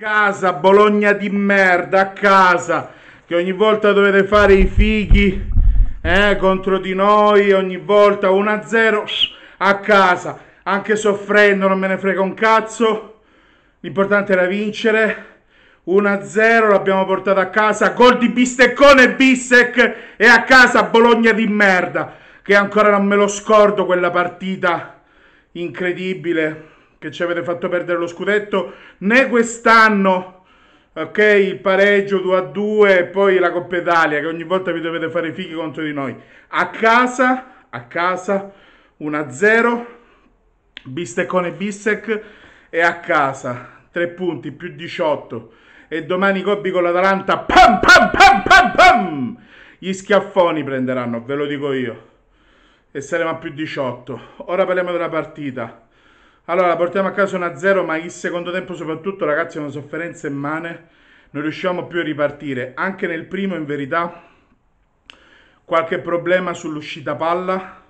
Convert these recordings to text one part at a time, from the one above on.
Casa, Bologna di merda, a casa, che ogni volta dovete fare i fighi eh, contro di noi, ogni volta 1-0 a casa, anche soffrendo non me ne frega un cazzo, l'importante era vincere, 1-0 l'abbiamo portata a casa, gol di bisteccone Bissec e a casa Bologna di merda, che ancora non me lo scordo quella partita incredibile che ci avete fatto perdere lo scudetto, né quest'anno ok? Il pareggio 2 a 2 e poi la Coppa Italia che ogni volta vi dovete fare i fighi contro di noi. A casa, a casa 1 a 0, bisteccone bistec e a casa 3 punti più 18 e domani Gobbi con l'Atalanta pam pam pam pam pam gli schiaffoni prenderanno, ve lo dico io. E saremo a più 18. Ora parliamo della partita. Allora, portiamo a casa una 0, ma il secondo tempo soprattutto, ragazzi, è una sofferenza immane. Non riusciamo più a ripartire. Anche nel primo, in verità, qualche problema sull'uscita palla.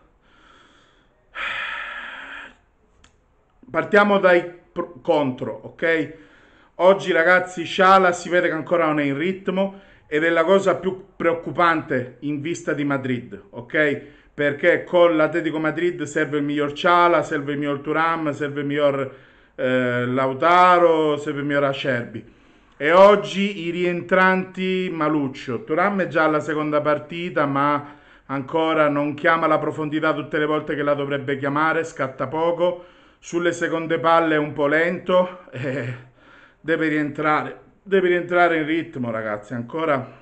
Partiamo dai contro, ok? Oggi, ragazzi, Sciala si vede che ancora non è in ritmo ed è la cosa più preoccupante in vista di Madrid, ok? perché con l'Atletico Madrid serve il miglior Ciala, serve il miglior Turam, serve il miglior eh, Lautaro, serve il miglior Acerbi. E oggi i rientranti Maluccio. Turam è già alla seconda partita, ma ancora non chiama la profondità tutte le volte che la dovrebbe chiamare, scatta poco. Sulle seconde palle è un po' lento, eh, deve, rientrare, deve rientrare in ritmo ragazzi, ancora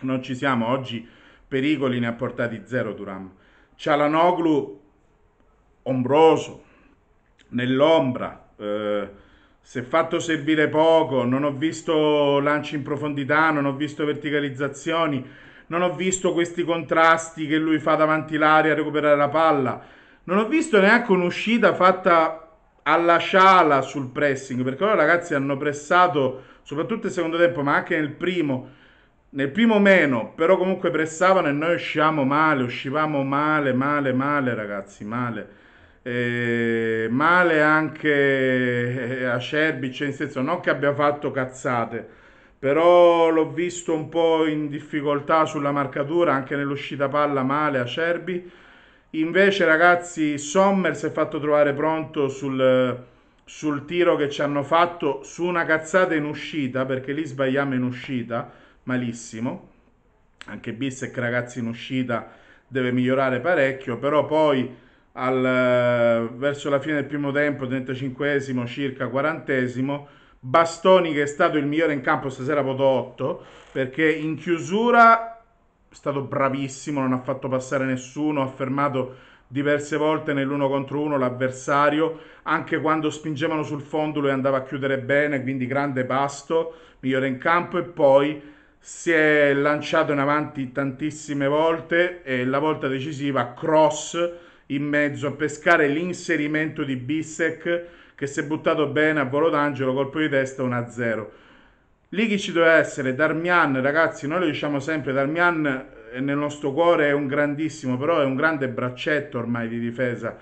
non ci siamo oggi pericoli ne ha portati zero Duram. Cialanoglu ombroso, nell'ombra, eh, si è fatto servire poco, non ho visto lanci in profondità, non ho visto verticalizzazioni, non ho visto questi contrasti che lui fa davanti l'aria a recuperare la palla, non ho visto neanche un'uscita fatta alla sciala sul pressing, perché loro ragazzi hanno pressato soprattutto nel secondo tempo, ma anche nel primo, nel primo meno, però comunque pressavano e noi usciamo male, uscivamo male, male, male ragazzi, male. E male anche eh, a Cerbi, cioè in senso non che abbia fatto cazzate, però l'ho visto un po' in difficoltà sulla marcatura, anche nell'uscita palla male a Cerbi. Invece ragazzi, Sommer si è fatto trovare pronto sul, sul tiro che ci hanno fatto su una cazzata in uscita, perché lì sbagliamo in uscita malissimo. Anche Bissek, ragazzi, in uscita deve migliorare parecchio, però poi al, eh, verso la fine del primo tempo, 35 esimo circa 40 esimo Bastoni che è stato il migliore in campo stasera voto 8 perché in chiusura è stato bravissimo, non ha fatto passare nessuno, ha fermato diverse volte nell'uno contro uno l'avversario, anche quando spingevano sul fondo lui andava a chiudere bene, quindi grande pasto, migliore in campo e poi si è lanciato in avanti tantissime volte e la volta decisiva cross in mezzo a pescare l'inserimento di Bissek che si è buttato bene a volo d'angelo, colpo di testa 1-0. Lì chi ci doveva essere? Darmian, ragazzi, noi lo diciamo sempre, Darmian eh, nel nostro cuore è un grandissimo, però è un grande braccetto ormai di difesa.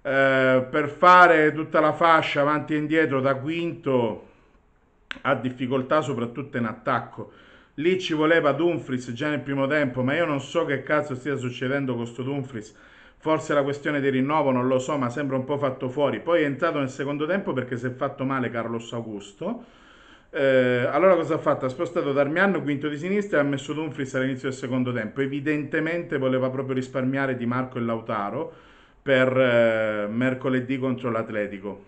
Eh, per fare tutta la fascia avanti e indietro da quinto ha difficoltà soprattutto in attacco Lì ci voleva Dumfries già nel primo tempo, ma io non so che cazzo stia succedendo con questo Dumfries. Forse la questione di rinnovo, non lo so, ma sembra un po' fatto fuori. Poi è entrato nel secondo tempo perché si è fatto male Carlos Augusto. Eh, allora cosa ha fatto? Ha spostato Darmiano quinto di sinistra e ha messo Dumfries all'inizio del secondo tempo. Evidentemente voleva proprio risparmiare Di Marco e Lautaro per eh, mercoledì contro l'Atletico.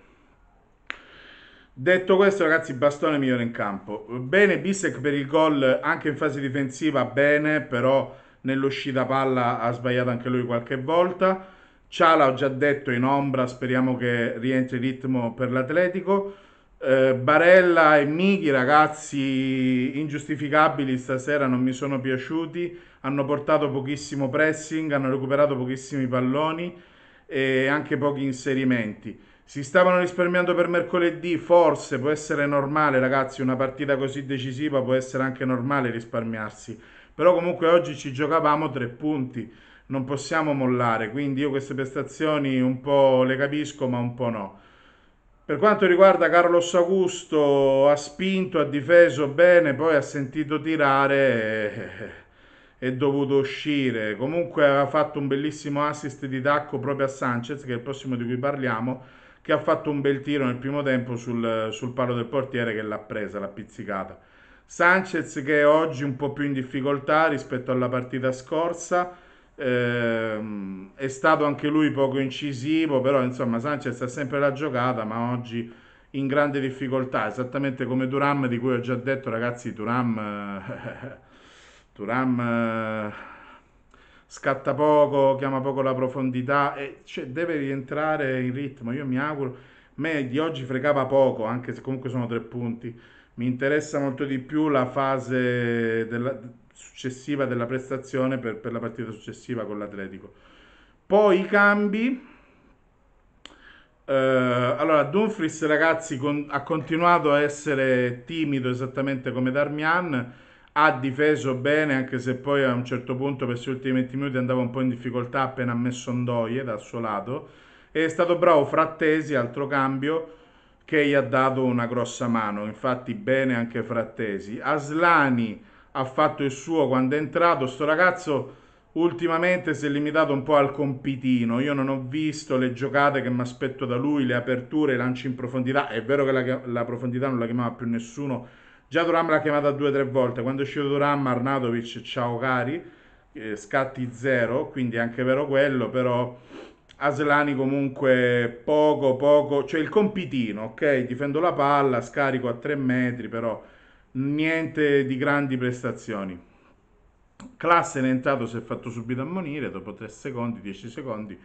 Detto questo, ragazzi, Bastone migliore in campo. Bene Bissek per il gol anche in fase difensiva, bene, però nell'uscita palla ha sbagliato anche lui qualche volta. Ciala ho già detto in ombra, speriamo che rientri ritmo per l'Atletico. Eh, Barella e Mighi, ragazzi, ingiustificabili stasera, non mi sono piaciuti. Hanno portato pochissimo pressing, hanno recuperato pochissimi palloni e anche pochi inserimenti. Si stavano risparmiando per mercoledì, forse può essere normale ragazzi, una partita così decisiva può essere anche normale risparmiarsi, però comunque oggi ci giocavamo tre punti, non possiamo mollare, quindi io queste prestazioni un po' le capisco ma un po' no. Per quanto riguarda Carlos Augusto, ha spinto, ha difeso bene, poi ha sentito tirare e è dovuto uscire. Comunque ha fatto un bellissimo assist di tacco proprio a Sanchez, che è il prossimo di cui parliamo che ha fatto un bel tiro nel primo tempo sul, sul palo del portiere che l'ha presa, l'ha pizzicata. Sanchez che è oggi un po' più in difficoltà rispetto alla partita scorsa, ehm, è stato anche lui poco incisivo, però insomma Sanchez ha sempre la giocata, ma oggi in grande difficoltà, esattamente come Duram di cui ho già detto ragazzi, Duram... Duram scatta poco, chiama poco la profondità, e, cioè, deve rientrare in ritmo. Io mi auguro, a me di oggi fregava poco, anche se comunque sono tre punti. Mi interessa molto di più la fase della, successiva della prestazione per, per la partita successiva con l'Atletico. Poi i cambi. Uh, allora, Dumfries, ragazzi, con, ha continuato a essere timido esattamente come Darmian ha difeso bene anche se poi a un certo punto per gli ultimi 20 minuti andava un po' in difficoltà appena ha messo Ndoye dal suo lato e è stato bravo Frattesi, altro cambio che gli ha dato una grossa mano infatti bene anche Frattesi Aslani ha fatto il suo quando è entrato sto ragazzo ultimamente si è limitato un po' al compitino io non ho visto le giocate che mi aspetto da lui le aperture, i lanci in profondità è vero che la, la profondità non la chiamava più nessuno Già Turam l'ha chiamata due o tre volte, quando è uscito Turam, Arnatovic, ciao cari, eh, scatti zero, quindi è anche vero quello, però Aslani comunque poco poco, cioè il compitino, ok? Difendo la palla, scarico a tre metri, però niente di grandi prestazioni. Classe è entrato, si è fatto subito ammonire dopo tre secondi, dieci secondi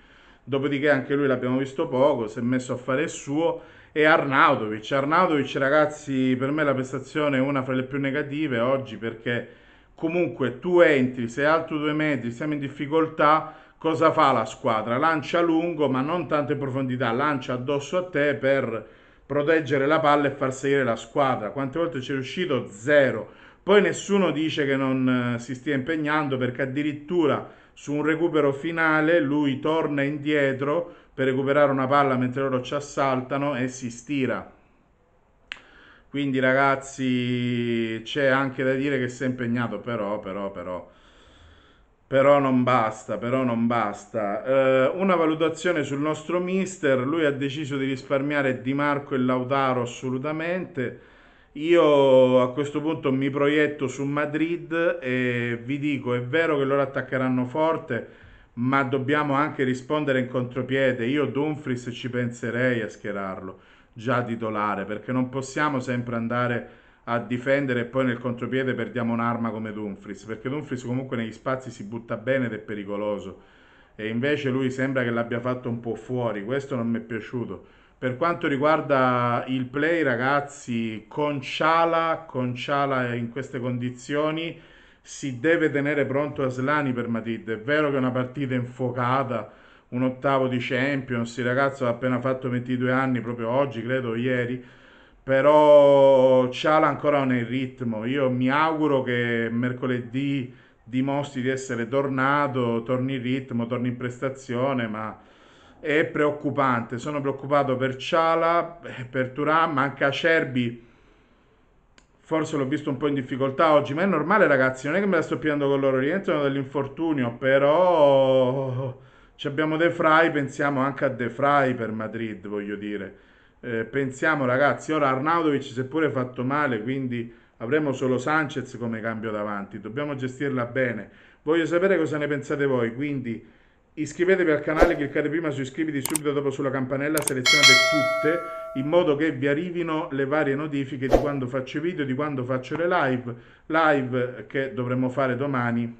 dopodiché anche lui l'abbiamo visto poco, si è messo a fare il suo e Arnaudovic. Arnaudovic ragazzi per me la prestazione è una fra le più negative oggi perché comunque tu entri, sei alto due metri, siamo in difficoltà, cosa fa la squadra? Lancia lungo ma non tanto in profondità, lancia addosso a te per proteggere la palla e far salire la squadra. Quante volte ci è riuscito? Zero. Poi nessuno dice che non eh, si stia impegnando perché addirittura su un recupero finale lui torna indietro per recuperare una palla mentre loro ci assaltano e si stira. Quindi ragazzi c'è anche da dire che si è impegnato però, però, però. Però non basta, però non basta. Eh, una valutazione sul nostro mister, lui ha deciso di risparmiare Di Marco e Lautaro assolutamente io a questo punto mi proietto su Madrid e vi dico, è vero che loro attaccheranno forte, ma dobbiamo anche rispondere in contropiede. Io Dumfries ci penserei a schierarlo già titolare, perché non possiamo sempre andare a difendere e poi nel contropiede perdiamo un'arma come Dumfries, perché Dumfries comunque negli spazi si butta bene ed è pericoloso. E invece lui sembra che l'abbia fatto un po' fuori, questo non mi è piaciuto per quanto riguarda il play, ragazzi, con Ciala, con Ciala in queste condizioni si deve tenere pronto Aslani per Madrid. È vero che è una partita infuocata, un ottavo di Champions, il ragazzo ha appena fatto 22 anni, proprio oggi, credo ieri, però Ciala ancora non è in ritmo. Io mi auguro che mercoledì dimostri di essere tornato, torni in ritmo, torni in prestazione, ma è preoccupante. Sono preoccupato per Ciala, eh, per Turam, anche Acerbi. Forse l'ho visto un po' in difficoltà oggi, ma è normale ragazzi, non è che me la sto pigliando con loro, rientrano dall'infortunio, però Ci abbiamo De Fry, pensiamo anche a De Fry per Madrid, voglio dire. Eh, pensiamo ragazzi, ora Arnaudovic si è pure fatto male, quindi avremo solo Sanchez come cambio davanti, dobbiamo gestirla bene. Voglio sapere cosa ne pensate voi, quindi Iscrivetevi al canale, cliccate prima su iscriviti subito dopo sulla campanella, selezionate tutte in modo che vi arrivino le varie notifiche di quando faccio i video, di quando faccio le live, live che dovremmo fare domani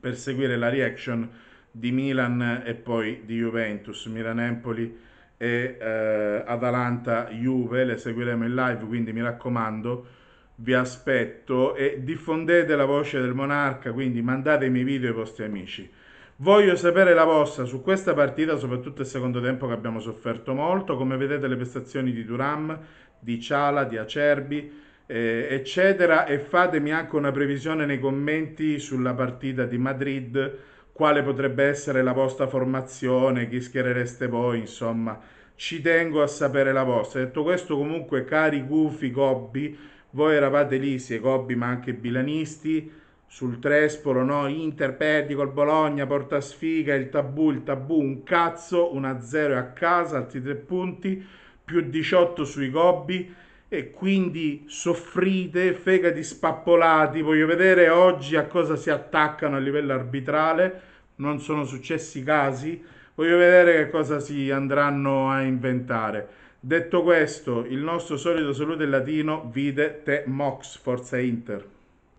per seguire la reaction di Milan e poi di Juventus, Milan-Empoli e eh, Atalanta-Juve, le seguiremo in live, quindi mi raccomando, vi aspetto e diffondete la voce del Monarca, quindi mandate i miei video ai vostri amici. Voglio sapere la vostra su questa partita, soprattutto il secondo tempo che abbiamo sofferto molto, come vedete le prestazioni di Duram, di Ciala, di Acerbi, eh, eccetera, e fatemi anche una previsione nei commenti sulla partita di Madrid, quale potrebbe essere la vostra formazione, chi schierereste voi, insomma, ci tengo a sapere la vostra. Detto questo, comunque, cari gufi, gobbi, voi eravate lì, sia gobbi ma anche bilanisti, sul Trespolo, no? Inter perdi col Bologna, porta sfiga, il tabù, il tabù, un cazzo, 1-0 a casa, altri tre punti, più 18 sui gobbi e quindi soffrite, fegati spappolati, voglio vedere oggi a cosa si attaccano a livello arbitrale, non sono successi casi, voglio vedere che cosa si andranno a inventare. Detto questo, il nostro solito saluto in latino, vide te mox, forza Inter.